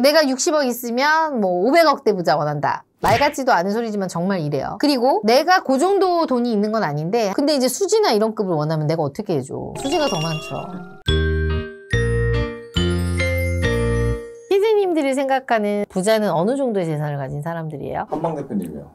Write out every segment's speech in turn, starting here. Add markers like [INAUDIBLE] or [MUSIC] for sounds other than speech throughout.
내가 60억 있으면 뭐 500억대 부자 원한다. 말 같지도 않은 소리지만 정말 이래요. 그리고 내가 그 정도 돈이 있는 건 아닌데 근데 이제 수지나 이런 급을 원하면 내가 어떻게 해줘. 수지가 더 많죠. 선생님들이 생각하는 부자는 어느 정도의 재산을 가진 사람들이에요? 한방 대표님이요.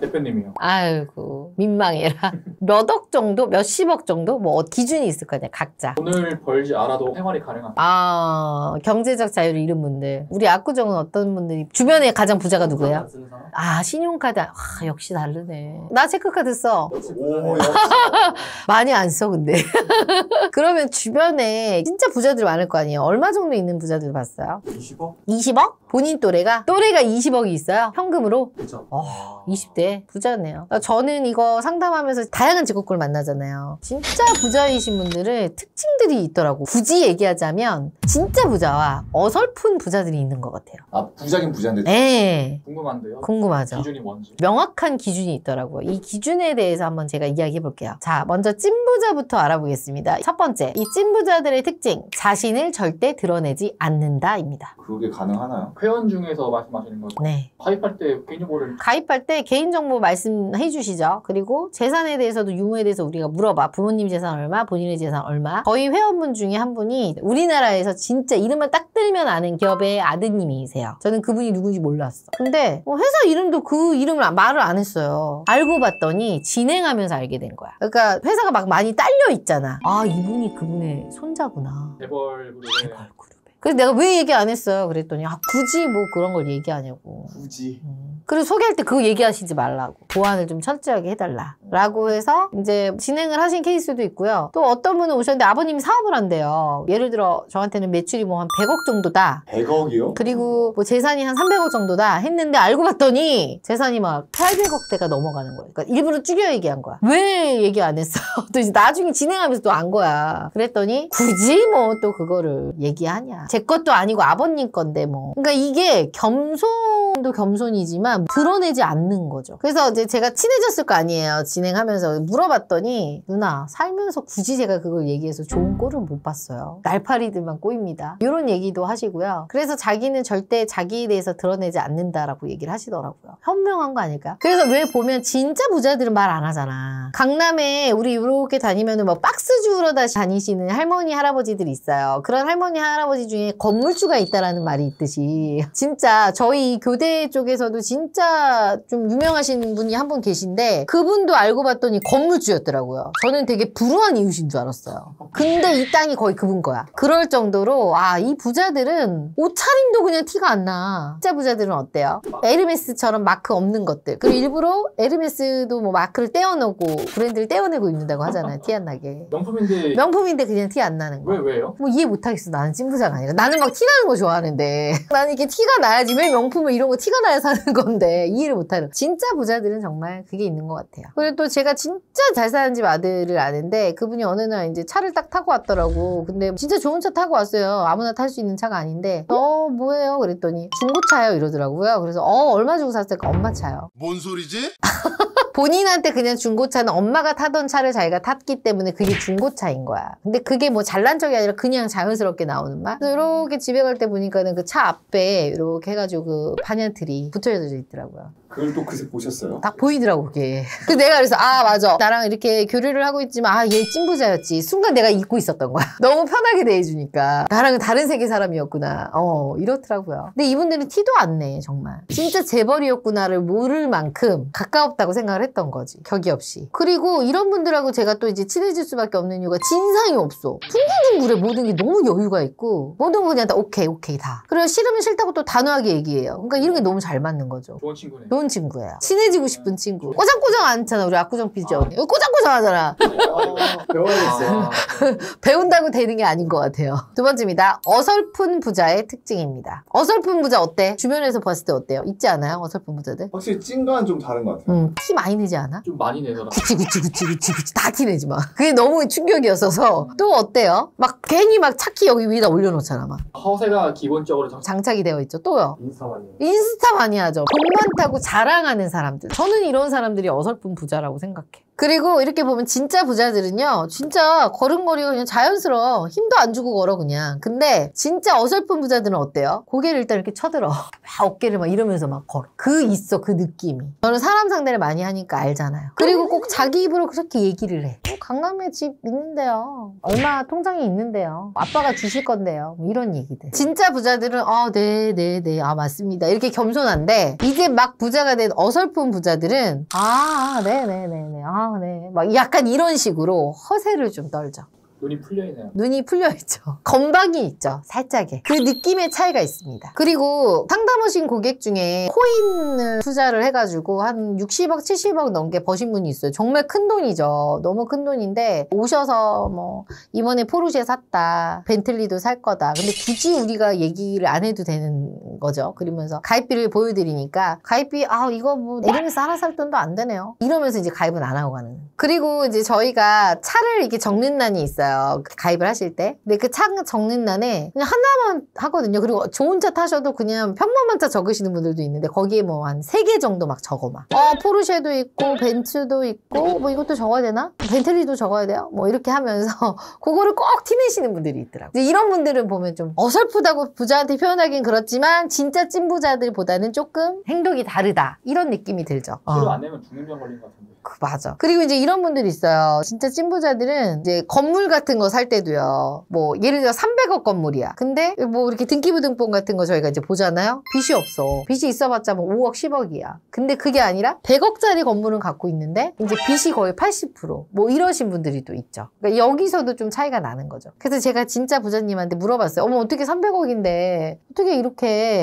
대표님이요. 아이고 민망해라. 몇 억 정도? 몇십억 정도? 뭐 기준이 있을 거냐 각자. 돈을 벌지 않아도 생활이 가능한. 아 경제적 자유를 잃은 분들. 우리 압구정은 어떤 분들이 주변에 가장 부자가 누구야? 아 신용카드. 아 역시 다르네. 나 체크카드 써. 어, [LAUGHS] 많이 안 써 근데. [LAUGHS] 그러면 주변에 진짜 부자들 많을 거 아니에요. 얼마 정도 있는 부자들 봤어요? 20억? 20억? 본인 또래가? 또래가 20억이 있어요? 현금으로? 그렇죠. 어, 20대 아. 부자네요. 그러니까 저는 이거 상담하면서 다양한 직업군을 만나잖아요. 진짜 부자이신 분들의 특징들이 있더라고. 굳이 얘기하자면 진짜 부자와 어설픈 부자들이 있는 것 같아요. 아 부자긴 부자인데. 네. 궁금한데요. 궁금하죠. 기준이 뭔지. 명확한 기준이 있더라고요. 이 기준에 대해서 한번 제가 이야기해 볼게요. 자 먼저 찐부자부터 알아보겠습니다. 첫 번째 이 찐부자들의 특징 자신을 절대 드러내지 않는다입니다. 그게 가능하나요? 회원 중에서 말씀하시는 거죠? 네. 가입할 때 개인정보를 가입할 때 개인정보 정보 말씀해 주시죠. 그리고 재산에 대해서도 유무에 대해서 우리가 물어봐. 부모님 재산 얼마, 본인의 재산 얼마. 저희 회원분 중에 한 분이 우리나라에서 진짜 이름만 딱 들면 아는 기업의 아드님이세요. 저는 그분이 누군지 몰랐어. 근데 어, 회사 이름도 그 이름을 아, 말을 안 했어요. 알고 봤더니 진행하면서 알게 된 거야. 그러니까 회사가 막 많이 딸려 있잖아. 아 이분이 그분의 손자구나. 재그벌 그룹에. 그래서 내가 왜 얘기 안 했어요? 그랬더니 아 굳이 뭐 그런 걸 얘기하냐고. 굳이. 음. 그리고 소개할 때 그거 얘기하시지 말라고. 보안을좀 철저하게 해달라. 라고 해서 이제 진행을 하신 케이스도 있고요. 또 어떤 분은 오셨는데 아버님이 사업을 한대요. 예를 들어 저한테는 매출이 뭐 한 100억 정도다. 100억이요? 그리고 뭐 재산이 한 300억 정도다 했는데 알고 봤더니 재산이 막 800억대가 넘어가는 거예요. 그러니까 일부러 죽여 얘기한 거야. 왜 얘기 안 했어? [LAUGHS] 또 이제 나중에 진행하면서 또 안 거야. 그랬더니 굳이 뭐 또 그거를 얘기하냐. 제 것도 아니고 아버님 건데 뭐. 그러니까 이게 겸손도 겸손이지만 드러내지 않는 거죠. 그래서 이제 제가 친해졌을 거 아니에요. 진행하면서 물어봤더니 누나 살면서 굳이 제가 그걸 얘기해서 좋은 꼴을 못 봤어요. 날파리들만 꼬입니다. 이런 얘기도 하시고요. 그래서 자기는 절대 자기에 대해서 드러내지 않는다라고 얘기를 하시더라고요. 현명한 거아닐까 그래서 왜 보면 진짜 부자들은 말 안 하잖아. 강남에 우리 이렇게 다니면 은뭐 박스 주우러 다 다니시는 할머니 할아버지들이 있어요. 그런 할머니 할아버지 중에 건물주가 있다라는 말이 있듯이 진짜 저희 교대 쪽에서도 진짜 좀 유명하신 분이 한 분 계신데 그분도 알고 알고 봤더니 건물주였더라고요. 저는 되게 불우한 이웃인 줄 알았어요. 근데 이 땅이 거의 그분 거야. 그럴 정도로 아이 부자들은 옷차림도 그냥 티가 안 나. 진짜 부자들은 어때요? 에르메스처럼 마크 없는 것들. 그리고 일부러 에르메스도 뭐 마크를 떼어놓고 브랜드를 떼어내고 입는다고 하잖아요. 티 안 나게. 명품인데 명품인데 그냥 티 안 나는 거. 왜 왜요? 뭐 이해 못하겠어. 나는 찐부자가 아니라 나는 막 티 나는 거 좋아하는데 [LAUGHS] 나는 이게 티가 나야지 왜 명품을 이런 거 티가 나야 사는 건데 이해를 못하는. 진짜 부자들은 정말 그게 있는 것 같아요. 그리고 또 제가 진짜 잘 사는 집 아들을 아는데 그분이 어느 날 이제 차를 딱 타고 왔더라고. 근데 진짜 좋은 차 타고 왔어요. 아무나 탈 수 있는 차가 아닌데 어 뭐예요? 그랬더니 중고차요 예 이러더라고요. 그래서 어 얼마 주고 샀을까? 엄마 차요. 뭔 소리지? [LAUGHS] 본인한테 그냥 중고차는 엄마가 타던 차를 자기가 탔기 때문에 그게 중고차인 거야. 근데 그게 뭐 잘난 척이 아니라 그냥 자연스럽게 나오는 맛? 이렇게 집에 갈 때 보니까는 그 차 앞에 이렇게 해가지고 그 반얀틀이 붙여져 있더라고요. 그걸 또 그새 보셨어요? 딱 보이더라고 그게 그 [LAUGHS] 내가 그래서 아 맞아 나랑 이렇게 교류를 하고 있지만 아 얘 찐부자였지 순간 내가 잊고 있었던 거야 [LAUGHS] 너무 편하게 대해주니까 나랑은 다른 세계 사람이었구나 어 이렇더라고요 근데 이분들은 티도 안 내 정말 진짜 재벌이었구나를 모를 만큼 가까웠다고 생각을 했 했던 거지. 격이 없이. 그리고 이런 분들하고 제가 또 이제 친해질 수밖에 없는 이유가 진상이 없어. 둥글둥글해 모든 게 너무 여유가 있고 모든 거 그냥 다 오케이 오케이 다. 그리고 싫으면 싫다고 또 단호하게 얘기해요. 그러니까 이런 게 너무 잘 맞는 거죠. 좋은 친구네. 좋은 친구예요. 그러니까 친해지고 네. 싶은 친구. 꼬장꼬장 않잖아 우리 아구정 피디 언니. 아. 꼬장꼬장 하잖아. 어, 배워야겠어요. 아. [LAUGHS] 배운다고 되는 게 아닌 것 같아요. 두 번째입니다. 어설픈 부자의 특징입니다. 어설픈 부자 어때? 주변에서 봤을 때 어때요? 있지 않아요? 어설픈 부자들? 확실히 찐과는 좀 다른 것 같아요. 음, 티 많이 티내지 않아? 좀 많이 내더라. 구찌 구찌 구찌 구찌 구찌 다 티내지 마. 그게 너무 충격이었어서 또 어때요? 막 괜히 막 차키 여기 위에다 올려놓잖아 막. 허세가 기본적으로 장... 착이 되어 있죠. 또요. 인스타 많이. 인스타 많이 하죠. 돈 많다고 자랑하는 사람들. 저는 이런 사람들이 어설픈 부자라고 생각해. 그리고 이렇게 보면 진짜 부자들은요 진짜 걸음걸이가 그냥 자연스러워 힘도 안 주고 걸어 그냥 근데 진짜 어설픈 부자들은 어때요? 고개를 일단 이렇게 쳐들어 [LAUGHS] 막 어깨를 막 이러면서 막 걸어 그 있어 그 느낌이 저는 사람 상대를 많이 하니까 알잖아요 그리고 꼭 자기 입으로 그렇게 얘기를 해 어, 강남에 집 있는데요 얼마 통장이 있는데요 아빠가 주실 건데요 뭐 이런 얘기들 진짜 부자들은 아네네네아 어, 맞습니다 이렇게 겸손한데 이제 막 부자가 된 어설픈 부자들은 아 네네네네 네, 네, 네, 아 네막 약간 이런 식으로 허세를 좀 떨죠. 눈이 풀려있네요. 눈이 풀려있죠. [LAUGHS] 건방이 있죠. 살짝의. 그 느낌의 차이가 있습니다. 그리고 상담하신 고객 중에 코인을 투자를 해가지고 한 60억, 70억 넘게 버신 분이 있어요. 정말 큰 돈이죠. 너무 큰 돈인데 오셔서 뭐 이번에 포르쉐 샀다. 벤틀리도 살 거다. 근데 굳이 우리가 얘기를 안 해도 되는 거죠. 그러면서 가입비를 보여드리니까 가입비 아 이거 뭐 에르메스 하나 살 돈도 안 되네요. 이러면서 이제 가입은 안 하고 가는. 그리고 이제 저희가 차를 이렇게 적는 난이 있어요. 가입을 하실 때. 근데 그 차 적는 난에 그냥 하나만 하거든요. 그리고 좋은 차 타셔도 그냥 평범한 차 적으시는 분들도 있는데 거기에 뭐 한 세 개 정도 막 적어 막. 어 포르쉐도 있고 벤츠도 있고 뭐 이것도 적어야 되나? 벤틀리도 적어야 돼요? 뭐 이렇게 하면서 [LAUGHS] 그거를 꼭 티내시는 분들이 있더라고요. 이런 분들은 보면 좀 어설프다고 부자한테 표현하긴 그렇지만 진짜 찐부자들보다는 조금 행동이 다르다 이런 느낌이 들죠. 치료 아. 어. 안 되면 중증병 걸린 것 같은데. 그, 맞아. 그리고 이제 이런 분들이 있어요. 진짜 찐부자들은 이제 건물 같은 거 살 때도요. 뭐 예를 들어 300억 건물이야. 근데 뭐 이렇게 등기부등본 같은 거 저희가 이제 보잖아요. 빚이 없어. 빚이 있어봤자 뭐 5억 10억이야. 근데 그게 아니라 100억짜리 건물은 갖고 있는데 이제 빚이 거의 80%뭐 이러신 분들이 또 있죠. 그러니까 여기서도 좀 차이가 나는 거죠. 그래서 제가 진짜 부자님한테 물어봤어요. 어머 어떻게 300억인데 어떻게 이렇게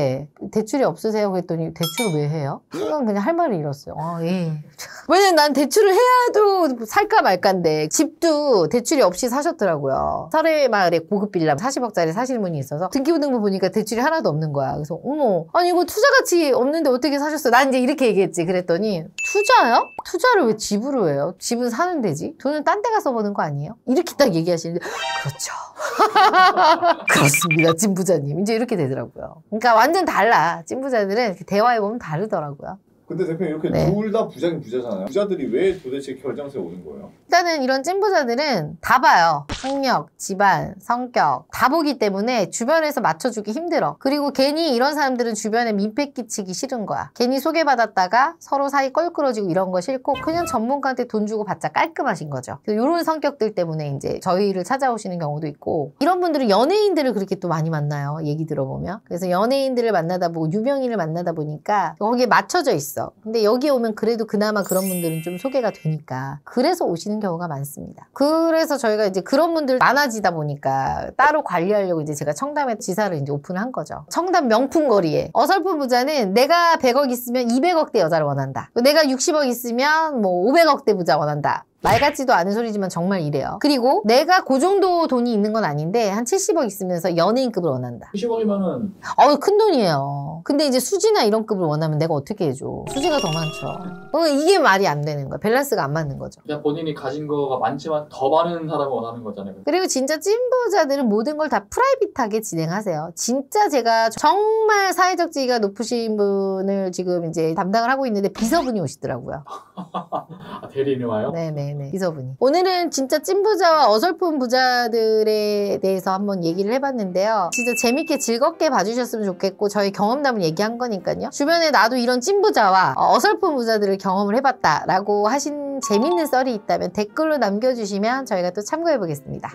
대출이 없으세요? 그랬더니 대출을 왜 해요? 순간 그냥 할 말을 잃었어요. 아, 예. 왜냐면 난 대출을 해야도 살까 말까인데 집도 대출이 없이 사셨더라고요. 사례마을에 고급 빌라 40억짜리 사시는 분이 있어서 등기부등본 보니까 대출이 하나도 없는 거야. 그래서 어머 아니 이거 투자 가치 없는데 어떻게 사셨어? 난 이제 이렇게 얘기했지. 그랬더니 투자요? 투자를 왜 집으로 해요? 집은 사는 데지. 돈은 딴 데 가서 버는 거 아니에요? 이렇게 딱 얘기하시는데 그렇죠. [LAUGHS] 그렇습니다. 찐부자님. 이제 이렇게 되더라고요. 그러니까 완전 달라. 찐부자들은 대화해보면 다르더라고요. 근데 대표님 이렇게 네. 둘다 부자긴 부자잖아요. 부자들이 왜 도대체 결장세 오는 거예요? 일단은 이런 찐부자들은 다 봐요. 학력, 집안, 성격 다 보기 때문에 주변에서 맞춰주기 힘들어. 그리고 괜히 이런 사람들은 주변에 민폐 끼치기 싫은 거야. 괜히 소개받았다가 서로 사이 껄끄러지고 이런 거 싫고 그냥 전문가한테 돈 주고 받자 깔끔하신 거죠. 이런 성격들 때문에 이제 저희를 찾아오시는 경우도 있고 이런 분들은 연예인들을 그렇게 또 많이 만나요. 얘기 들어보면. 그래서 연예인들을 만나다 보고 유명인을 만나다 보니까 거기에 맞춰져 있어. 있어. 근데 여기 오면 그래도 그나마 그런 분들은 좀 소개가 되니까 그래서 오시는 경우가 많습니다. 그래서 저희가 이제 그런 분들 많아지다 보니까 따로 관리하려고 이제 제가 청담에 지사를 이제 오픈한 거죠. 청담 명품 거리에 어설픈 부자는 내가 100억 있으면 200억대 여자를 원한다. 내가 60억 있으면 뭐 500억대 부자 원한다. 말 같지도 않은 소리지만 정말 이래요. 그리고 내가 그 정도 돈이 있는 건 아닌데 한 70억 있으면서 연예인급을 원한다. 70억이면은 어큰 돈이에요. 근데 이제 수지나 이런 급을 원하면 내가 어떻게 해줘? 수지가 더 많죠. 어, 이게 말이 안 되는 거야. 밸런스가 안 맞는 거죠. 그냥 본인이 가진 거가 많지만 더 많은 사람을 원하는 거잖아요. 그리고 진짜 찐보자들은 모든 걸 다 프라이빗하게 진행하세요. 진짜 제가 정말 사회적 지위가 높으신 분을 지금 이제 담당을 하고 있는데 비서분이 오시더라고요. [LAUGHS] 아, 대리인이 와요? 네네. 네. 네서분이 오늘은 진짜 찐 부자와 어설픈 부자들에 대해서 한번 얘기를 해봤는데요. 진짜 재밌게 즐겁게 봐주셨으면 좋겠고 저희 경험담을 얘기한 거니까요. 주변에 나도 이런 찐 부자와 어, 어설픈 부자들을 경험을 해봤다라고 하신 재밌는 썰이 있다면 댓글로 남겨주시면 저희가 또 참고해보겠습니다.